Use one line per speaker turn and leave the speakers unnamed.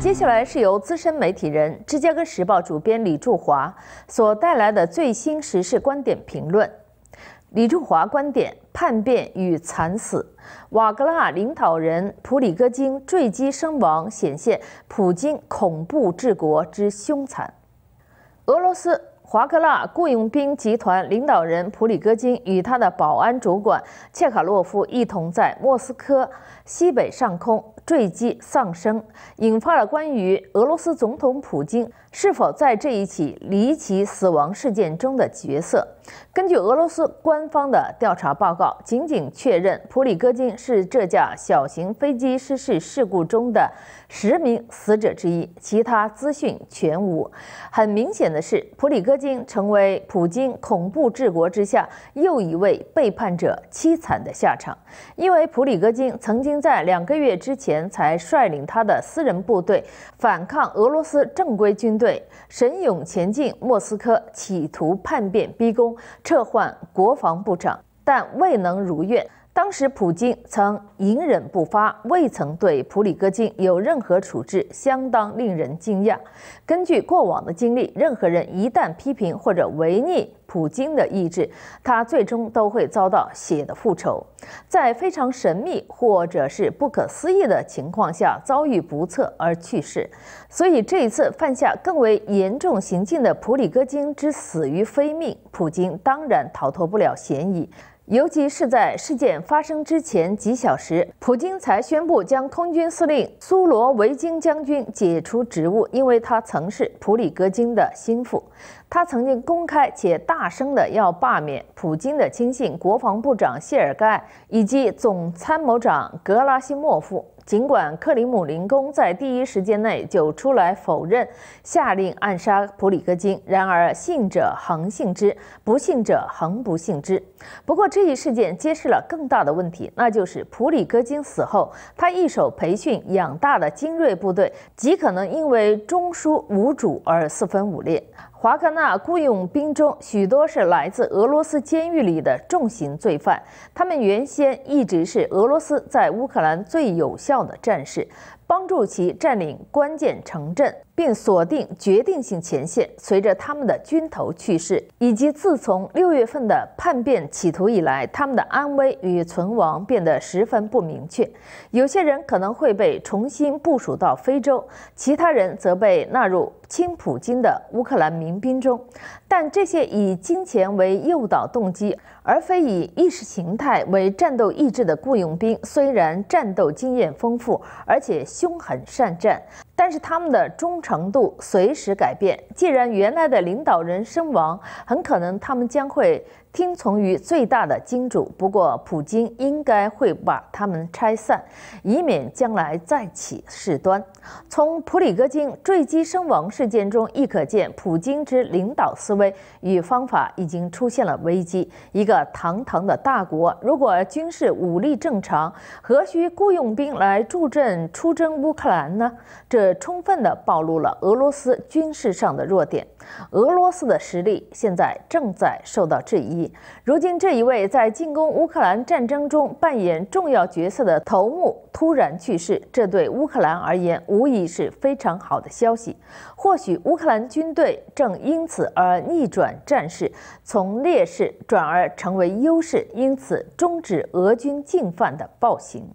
接下来是由资深媒体人《芝加哥时报》主编李柱华所带来的最新时事观点评论。李柱华观点：叛变与惨死。瓦格纳领导人普里戈金坠机身亡，显现普京恐怖治国之凶残。俄罗斯华格纳雇佣兵集团领导人普里戈金与他的保安主管切卡洛夫一同在莫斯科西北上空。坠机丧生，引发了关于俄罗斯总统普京是否在这一起离奇死亡事件中的角色。根据俄罗斯官方的调查报告，仅仅确认普里戈金是这架小型飞机失事事故中的十名死者之一，其他资讯全无。很明显的是，普里戈金成为普京恐怖治国之下又一位背叛者，凄惨的下场。因为普里戈金曾经在两个月之前才率领他的私人部队反抗俄罗斯正规军队，神勇前进莫斯科，企图叛变逼宫。撤换国防部长，但未能如愿。当时，普京曾隐忍不发，未曾对普里戈金有任何处置，相当令人惊讶。根据过往的经历，任何人一旦批评或者违逆普京的意志，他最终都会遭到血的复仇。在非常神秘或者是不可思议的情况下遭遇不测而去世，所以这一次犯下更为严重行径的普里戈金之死于非命，普京当然逃脱不了嫌疑。尤其是在事件发生之前几小时，普京才宣布将空军司令苏罗维金将军解除职务，因为他曾是普里戈金的心腹。他曾经公开且大声地要罢免普京的亲信国防部长谢尔盖以及总参谋长格拉西莫夫。尽管克里姆林宫在第一时间内就出来否认下令暗杀普里戈金，然而信者恒信之，不信者恒不信之。不过这一事件揭示了更大的问题，那就是普里戈金死后，他一手培训养大的精锐部队极可能因为中枢无主而四分五裂。华克纳雇佣兵中，许多是来自俄罗斯监狱里的重刑罪犯。他们原先一直是俄罗斯在乌克兰最有效的战士。帮助其占领关键城镇，并锁定决定性前线。随着他们的军头去世，以及自从六月份的叛变企图以来，他们的安危与存亡变得十分不明确。有些人可能会被重新部署到非洲，其他人则被纳入亲普京的乌克兰民兵中。但这些以金钱为诱导动机，而非以意识形态为战斗意志的雇佣兵，虽然战斗经验丰富，而且。凶狠善战，但是他们的忠诚度随时改变。既然原来的领导人身亡，很可能他们将会听从于最大的金主。不过，普京应该会把他们拆散，以免将来再起事端。从普里戈金坠机身亡事件中亦可见，普京之领导思维与方法已经出现了危机。一个堂堂的大国，如果军事武力正常，何须雇佣兵来助阵出征？乌克兰呢？这充分地暴露了俄罗斯军事上的弱点。俄罗斯的实力现在正在受到质疑。如今，这一位在进攻乌克兰战争中扮演重要角色的头目突然去世，这对乌克兰而言无疑是非常好的消息。或许，乌克兰军队正因此而逆转战势，从劣势转而成为优势，因此终止俄军进犯的暴行。